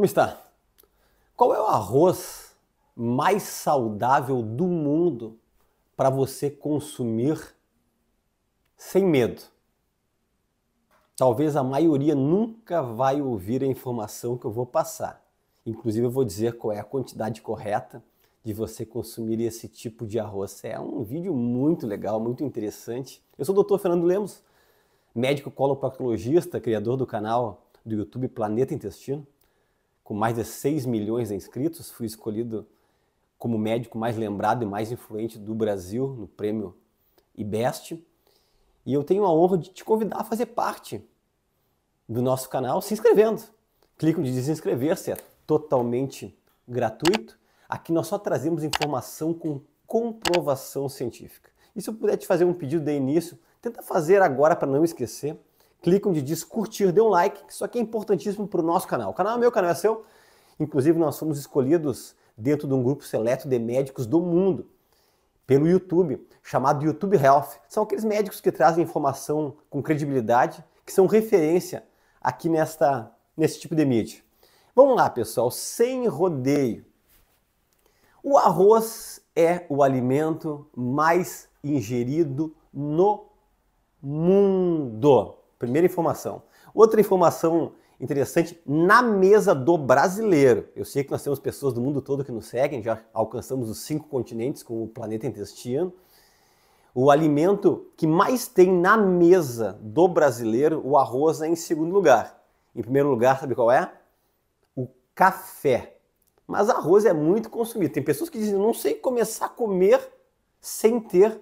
Como está? Qual é o arroz mais saudável do mundo para você consumir sem medo? Talvez a maioria nunca vai ouvir a informação que eu vou passar. Inclusive eu vou dizer qual é a quantidade correta de você consumir esse tipo de arroz. É um vídeo muito legal, muito interessante. Eu sou o Dr. Fernando Lemos, médico coloproctologista, criador do canal do YouTube Planeta Intestino com mais de 6 milhões de inscritos, fui escolhido como médico mais lembrado e mais influente do Brasil no prêmio IBEST. E eu tenho a honra de te convidar a fazer parte do nosso canal se inscrevendo. Clique de desinscrever-se, é totalmente gratuito. Aqui nós só trazemos informação com comprovação científica. E se eu puder te fazer um pedido de início, tenta fazer agora para não esquecer clica onde diz curtir, dê um like, que isso aqui é importantíssimo para o nosso canal. O canal é meu, o canal é seu. Inclusive, nós fomos escolhidos dentro de um grupo seleto de médicos do mundo pelo YouTube, chamado YouTube Health. São aqueles médicos que trazem informação com credibilidade, que são referência aqui nesta, nesse tipo de mídia. Vamos lá, pessoal, sem rodeio. O arroz é o alimento mais ingerido no mundo. Primeira informação. Outra informação interessante na mesa do brasileiro. Eu sei que nós temos pessoas do mundo todo que nos seguem, já alcançamos os cinco continentes com o planeta intestino. O alimento que mais tem na mesa do brasileiro, o arroz é em segundo lugar. Em primeiro lugar, sabe qual é? O café. Mas arroz é muito consumido. Tem pessoas que dizem, não sei começar a comer sem ter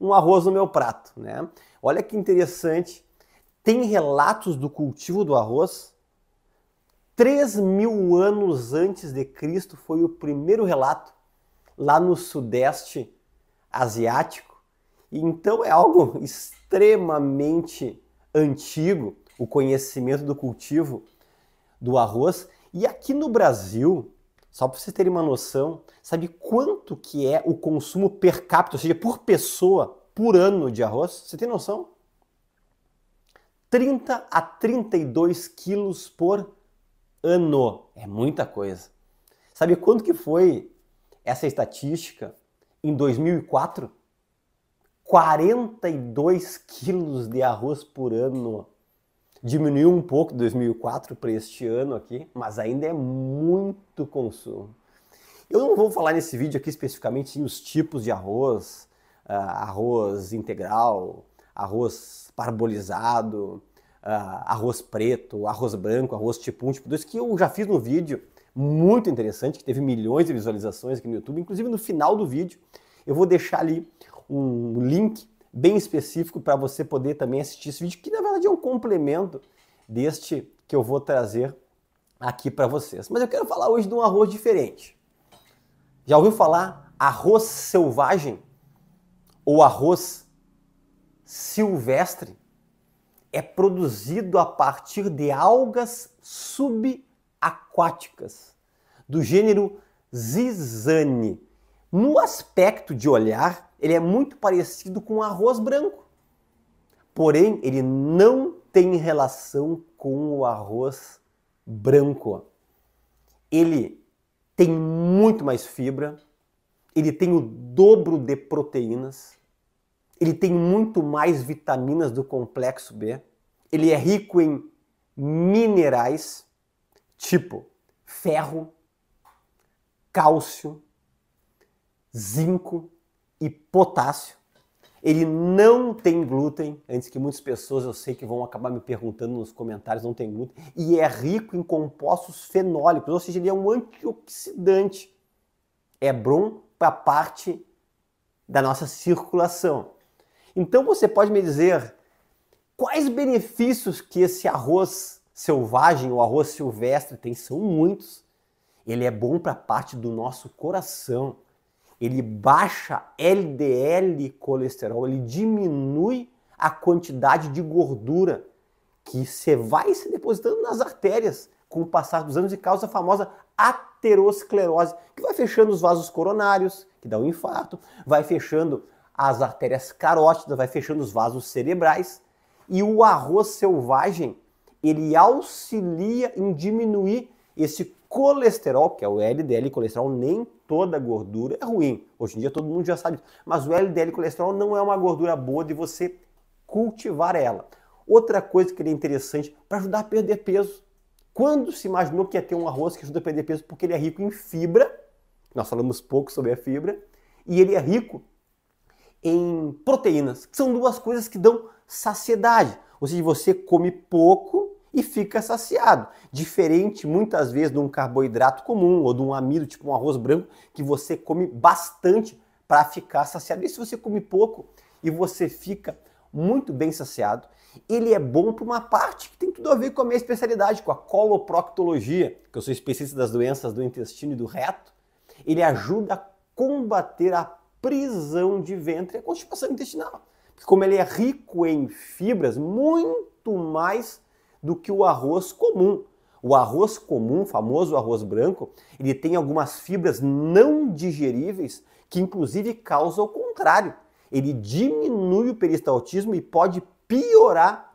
um arroz no meu prato, né? Olha que interessante tem relatos do cultivo do arroz. 3 mil anos antes de Cristo foi o primeiro relato lá no sudeste asiático. Então é algo extremamente antigo o conhecimento do cultivo do arroz. E aqui no Brasil, só para vocês terem uma noção, sabe quanto que é o consumo per capita, ou seja, por pessoa, por ano de arroz? Você tem noção? 30 a 32 quilos por ano. É muita coisa. Sabe quanto que foi essa estatística em 2004? 42 quilos de arroz por ano. Diminuiu um pouco de 2004 para este ano aqui, mas ainda é muito consumo. Eu não vou falar nesse vídeo aqui especificamente em os tipos de arroz, uh, arroz integral, arroz parbolizado, uh, arroz preto, arroz branco, arroz tipo 1, tipo 2, que eu já fiz um vídeo muito interessante, que teve milhões de visualizações aqui no YouTube. Inclusive, no final do vídeo, eu vou deixar ali um link bem específico para você poder também assistir esse vídeo, que na verdade é um complemento deste que eu vou trazer aqui para vocês. Mas eu quero falar hoje de um arroz diferente. Já ouviu falar arroz selvagem ou arroz silvestre é produzido a partir de algas subaquáticas do gênero Zizane. No aspecto de olhar, ele é muito parecido com arroz branco. Porém, ele não tem relação com o arroz branco. Ele tem muito mais fibra, ele tem o dobro de proteínas ele tem muito mais vitaminas do complexo B, ele é rico em minerais, tipo ferro, cálcio, zinco e potássio. Ele não tem glúten, antes que muitas pessoas eu sei que vão acabar me perguntando nos comentários, não tem glúten, e é rico em compostos fenólicos, ou seja, ele é um antioxidante. É bom para a parte da nossa circulação. Então você pode me dizer quais benefícios que esse arroz selvagem, o arroz silvestre, tem? São muitos. Ele é bom para a parte do nosso coração. Ele baixa LDL colesterol, ele diminui a quantidade de gordura que você vai se depositando nas artérias com o passar dos anos e causa a famosa aterosclerose, que vai fechando os vasos coronários, que dá um infarto, vai fechando as artérias carótidas, vai fechando os vasos cerebrais. E o arroz selvagem, ele auxilia em diminuir esse colesterol, que é o LDL colesterol, nem toda gordura é ruim. Hoje em dia todo mundo já sabe disso. Mas o LDL colesterol não é uma gordura boa de você cultivar ela. Outra coisa que ele é interessante para ajudar a perder peso. Quando se imaginou que ia ter um arroz que ajuda a perder peso porque ele é rico em fibra, nós falamos pouco sobre a fibra, e ele é rico em proteínas, que são duas coisas que dão saciedade. Ou seja, você come pouco e fica saciado. Diferente muitas vezes de um carboidrato comum ou de um amido, tipo um arroz branco, que você come bastante para ficar saciado. E se você come pouco e você fica muito bem saciado, ele é bom para uma parte que tem tudo a ver com a minha especialidade, com a coloproctologia, que eu sou especialista das doenças do intestino e do reto. Ele ajuda a combater a prisão de ventre é constipação intestinal. Porque como ele é rico em fibras, muito mais do que o arroz comum. O arroz comum, famoso arroz branco, ele tem algumas fibras não digeríveis que inclusive causam o contrário. Ele diminui o peristaltismo e pode piorar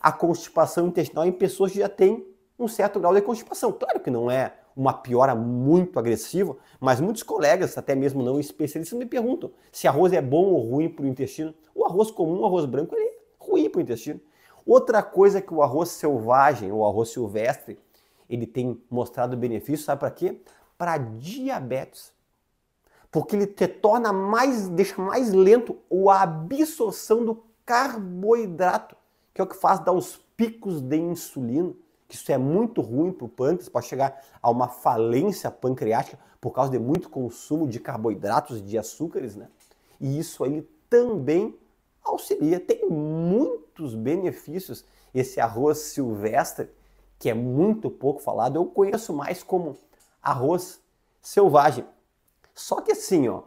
a constipação intestinal em pessoas que já têm um certo grau de constipação. Claro que não é uma piora muito agressiva, mas muitos colegas, até mesmo não especialistas, me perguntam se arroz é bom ou ruim para o intestino. O arroz comum, o arroz branco, ele é ruim para o intestino. Outra coisa que o arroz selvagem, o arroz silvestre, ele tem mostrado benefício, sabe para quê? Para diabetes. Porque ele te torna mais, deixa mais lento a absorção do carboidrato, que é o que faz dar os picos de insulina que isso é muito ruim para o pâncreas, pode chegar a uma falência pancreática por causa de muito consumo de carboidratos e de açúcares, né? E isso ele também auxilia, tem muitos benefícios esse arroz silvestre, que é muito pouco falado, eu conheço mais como arroz selvagem. Só que assim, ó,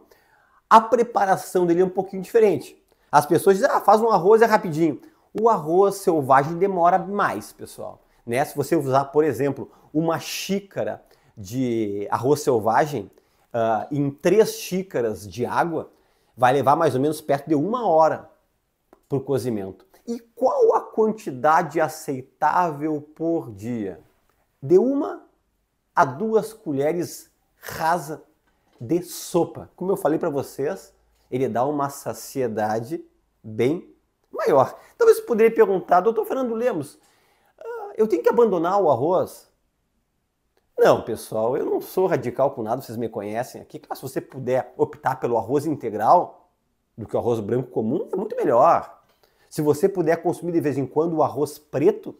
a preparação dele é um pouquinho diferente. As pessoas dizem, ah, faz um arroz, é rapidinho. O arroz selvagem demora mais, pessoal. Né? Se você usar, por exemplo, uma xícara de arroz selvagem uh, em três xícaras de água, vai levar mais ou menos perto de uma hora para o cozimento. E qual a quantidade aceitável por dia? De uma a duas colheres rasa de sopa. Como eu falei para vocês, ele dá uma saciedade bem maior. Talvez então, você poderia perguntar, doutor Fernando Lemos, eu tenho que abandonar o arroz? Não, pessoal, eu não sou radical com nada, vocês me conhecem aqui. Claro, se você puder optar pelo arroz integral do que o arroz branco comum, é muito melhor. Se você puder consumir de vez em quando o arroz preto,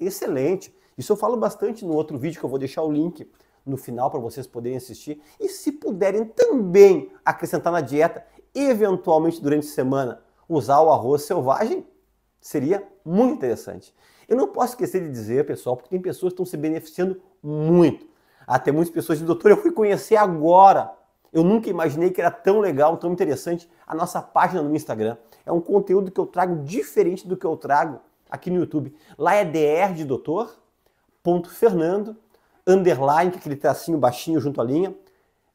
excelente. Isso eu falo bastante no outro vídeo que eu vou deixar o link no final para vocês poderem assistir. E se puderem também acrescentar na dieta, eventualmente durante a semana, usar o arroz selvagem, seria muito interessante. Eu não posso esquecer de dizer, pessoal, porque tem pessoas que estão se beneficiando muito. Até ah, muitas pessoas dizem, doutor, eu fui conhecer agora. Eu nunca imaginei que era tão legal, tão interessante a nossa página no Instagram. É um conteúdo que eu trago diferente do que eu trago aqui no YouTube. Lá é dr de doutor, ponto Fernando, underline, que é aquele tracinho baixinho junto à linha,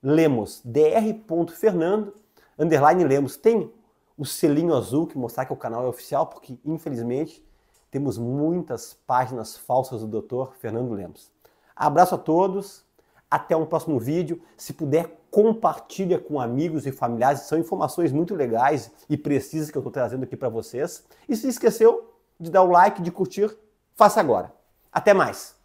Lemos, dr. Fernando, underline Lemos. Tem o selinho azul que mostrar que é o canal é oficial, porque infelizmente temos muitas páginas falsas do Dr. Fernando Lemos. Abraço a todos, até um próximo vídeo. Se puder, compartilha com amigos e familiares, são informações muito legais e precisas que eu estou trazendo aqui para vocês. E se esqueceu de dar o like, de curtir, faça agora. Até mais!